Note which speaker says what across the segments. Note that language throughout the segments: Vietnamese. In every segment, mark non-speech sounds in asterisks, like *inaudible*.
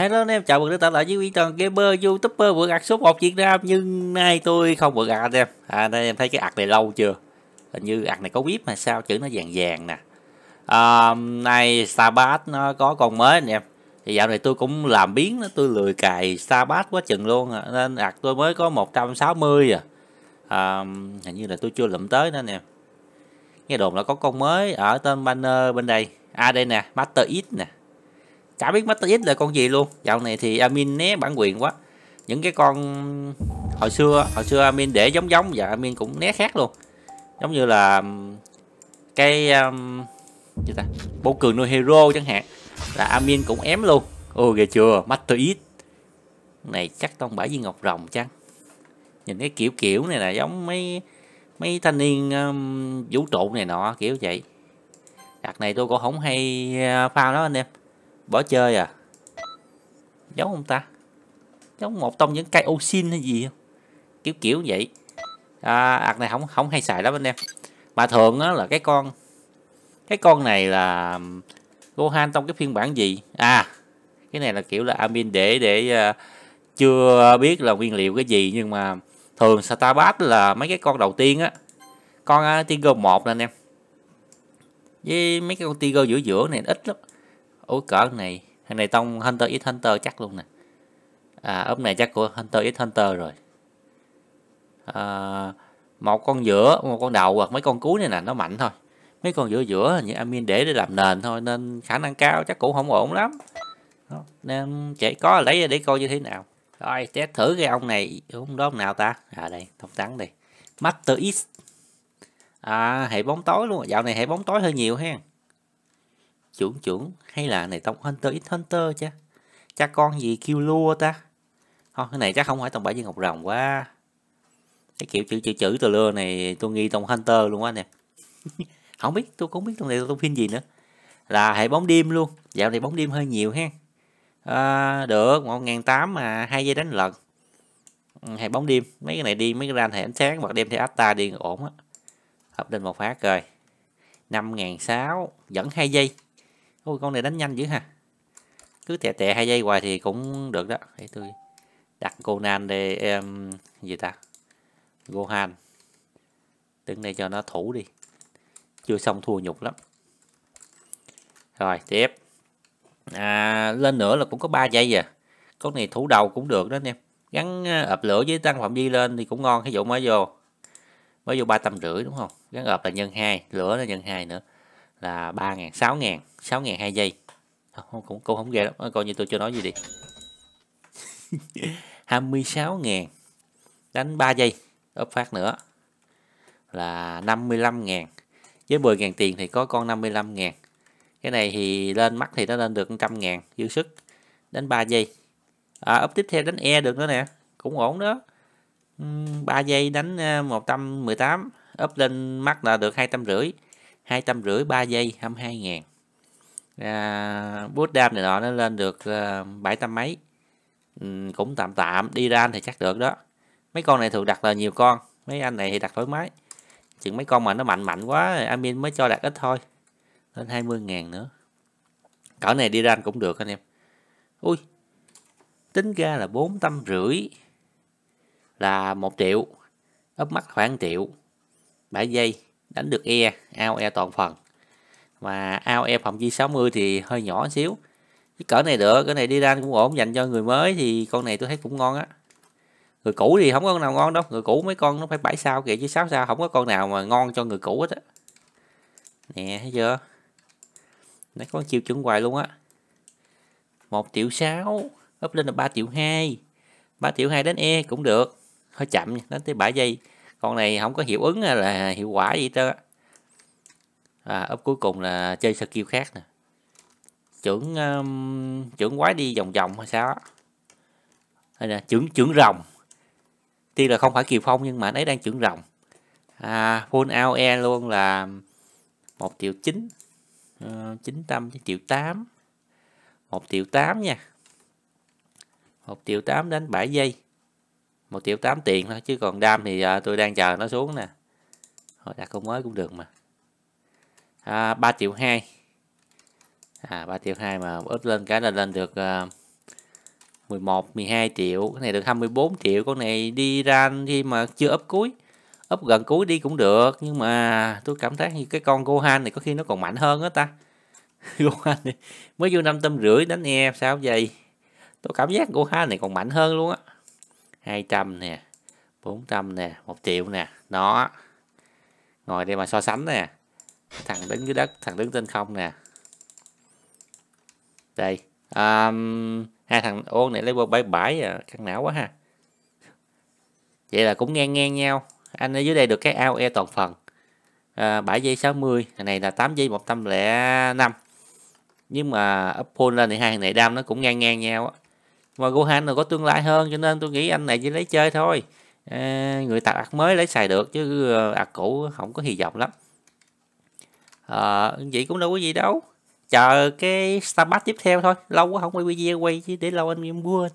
Speaker 1: Hello anh em, chào mừng đã trở lại với Quy Toàn Gamer, Youtuber vừa ạc số 1 Việt Nam Nhưng nay tôi không vừa ạc anh em À anh em thấy cái ạc này lâu chưa? Hình như ạc này có VIP mà sao chữ nó vàng vàng nè à, Nay Sabat nó có con mới anh em Thì dạo này tôi cũng làm biến, tôi lười cài Sabat quá chừng luôn à. Nên ạc tôi mới có 160 à. à Hình như là tôi chưa lụm tới nữa anh em Nghe đồn là có con mới ở tên banner bên đây À đây nè, Master X nè chả biết Master X là con gì luôn dạo này thì admin né bản quyền quá những cái con hồi xưa hồi xưa admin để giống giống và admin cũng né khác luôn giống như là cái um, gì ta bố cường nuôi hero chẳng hạn là admin cũng ém luôn ô kìa chưa Master X này chắc tông bãi viên ngọc rồng chăng nhìn cái kiểu kiểu này là giống mấy mấy thanh niên um, vũ trụ này nọ kiểu vậy đặt này tôi cũng không hay à, pha nó anh em Bỏ chơi à? Giống không ta? Giống một trong những cây oxin hay gì không? Kiểu kiểu vậy. À, ạc này không không hay xài lắm anh em. Mà thường á là cái con cái con này là Gohan trong cái phiên bản gì? À, cái này là kiểu là admin để để uh, chưa biết là nguyên liệu cái gì nhưng mà thường Starbat là mấy cái con đầu tiên á. Con uh, Tiger một là anh em với mấy cái con tiger giữa giữa này ít lắm ối cỡ này thằng này tông hunter ít hunter chắc luôn nè à ốp này chắc của hunter ít hunter rồi à, một con giữa một con đầu hoặc mấy con cuối này nè nó mạnh thôi mấy con giữa giữa như amin để để làm nền thôi nên khả năng cao chắc cũng không ổn lắm nên chỉ có lấy ra để coi như thế nào rồi test thử cái ông này đúng đó ông nào ta à đây thông trắng đây master x à hệ bóng tối luôn dạo này hệ bóng tối hơi nhiều ha Chuẩn chuẩn hay là này tông Hunter x Hunter chứ Cha con gì kêu lua ta Thôi cái này chắc không phải tông bảy viên ngọc rồng quá Cái kiểu chữ chữ chữ từ lưa này tôi nghi tông Hunter luôn quá nè *laughs* Không biết tôi cũng biết tông này tông phim gì nữa Là hệ bóng đêm luôn Dạo này bóng đêm hơi nhiều ha à, Được ngàn tám mà hai giây đánh lần ừ, hệ bóng đêm mấy cái này đi mấy cái ran thì ánh sáng hoặc đem theo asta đi ổn á hợp lên một phát rồi năm ngàn sáu dẫn hai giây ôi con này đánh nhanh dữ ha cứ tè tè hai giây hoài thì cũng được đó để tôi đặt Conan để em gì ta Gohan đứng đây cho nó thủ đi chưa xong thua nhục lắm rồi tiếp à, lên nữa là cũng có 3 giây à con này thủ đầu cũng được đó anh em gắn à, ập lửa với tăng phạm vi lên thì cũng ngon ví dụ mới vô mới vô ba trăm rưỡi đúng không gắn ập là nhân hai lửa là nhân hai nữa là 3 ngàn 6 ngàn 6 ngàn 2 giây không, cũng cô không ghê lắm coi như tôi chưa nói gì đi 26 *laughs* ngàn đánh 3 giây ấp phát nữa là 55 ngàn với 10 ngàn tiền thì có con 55 ngàn cái này thì lên mắt thì nó lên được 100 ngàn dư sức đánh 3 giây à, ốp tiếp theo đánh E được nữa nè cũng ổn đó 3 giây đánh 118 ờ, ấp lên mắt là được 250 hai trăm rưỡi ba giây hai ngàn à, bút đam này nọ nó lên được ờ, bảy uh, trăm mấy ừ, cũng tạm tạm đi ra thì chắc được đó mấy con này thường đặt là nhiều con mấy anh này thì đặt thoải mái chừng mấy con mà nó mạnh mạnh quá admin mới cho đặt ít thôi lên hai mươi ngàn nữa cỡ này đi ra cũng được anh em ui tính ra là bốn trăm rưỡi là một triệu ấp mắt khoảng triệu 7 giây đánh được e ao e toàn phần mà ao e phạm vi 60 thì hơi nhỏ xíu cái cỡ này được cái này đi ra cũng ổn dành cho người mới thì con này tôi thấy cũng ngon á người cũ thì không có con nào ngon đâu người cũ mấy con nó phải bảy sao kìa chứ sáu sao không có con nào mà ngon cho người cũ hết á nè thấy chưa nó có chiêu chuẩn hoài luôn á 1 triệu 6 up lên là 3 triệu 2 3 triệu 2 đến E cũng được hơi chậm nha đến tới 7 giây con này không có hiệu ứng là hiệu quả gì trơn à, ốp cuối cùng là chơi skill khác nè trưởng um, trưởng quái đi vòng vòng hay sao hay là trưởng trưởng rồng tuy là không phải kiều phong nhưng mà anh ấy đang trưởng rồng à, full ao e luôn là một triệu chín ờ, chín trăm triệu tám một triệu tám nha một triệu tám đến 7 giây một triệu tám tiền thôi chứ còn đam thì à, tôi đang chờ nó xuống nè Rồi đặt con mới cũng được mà à, 3 triệu 2 à, 3 triệu 2 mà úp lên cái là lên được à, 11 12 triệu cái này được 24 triệu con này đi ra khi mà chưa ấp cuối ấp gần cuối đi cũng được nhưng mà tôi cảm thấy như cái con Gohan này có khi nó còn mạnh hơn đó ta *laughs* Gohan này mới vô năm tâm rưỡi đánh em sao vậy tôi cảm giác Gohan này còn mạnh hơn luôn á 200 nè 400 nè 1 triệu nè nó ngồi đây mà so sánh nè thằng đứng dưới đất thằng đứng trên không nè đây um, hai thằng ô này lấy qua bảy à căng não quá ha vậy là cũng ngang ngang nhau anh ở dưới đây được cái ao e toàn phần à, 7 giây 60 thằng này là 8 giây 105 nhưng mà up lên thì hai thằng này đam nó cũng ngang ngang nhau á và Gohan là có tương lai hơn cho nên tôi nghĩ anh này chỉ lấy chơi thôi à, người tạc ạc mới lấy xài được chứ ạc ờ, cũ không có hy vọng lắm à, vậy cũng đâu có gì đâu chờ cái Starbucks tiếp theo thôi lâu quá không quay video quay chứ để lâu anh em quên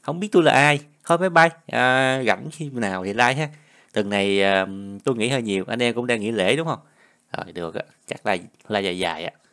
Speaker 1: không biết tôi là ai thôi bye bye à, rảnh khi nào thì like ha tuần này à, tôi nghĩ hơi nhiều anh em cũng đang nghỉ lễ đúng không rồi được á chắc là là dài dài á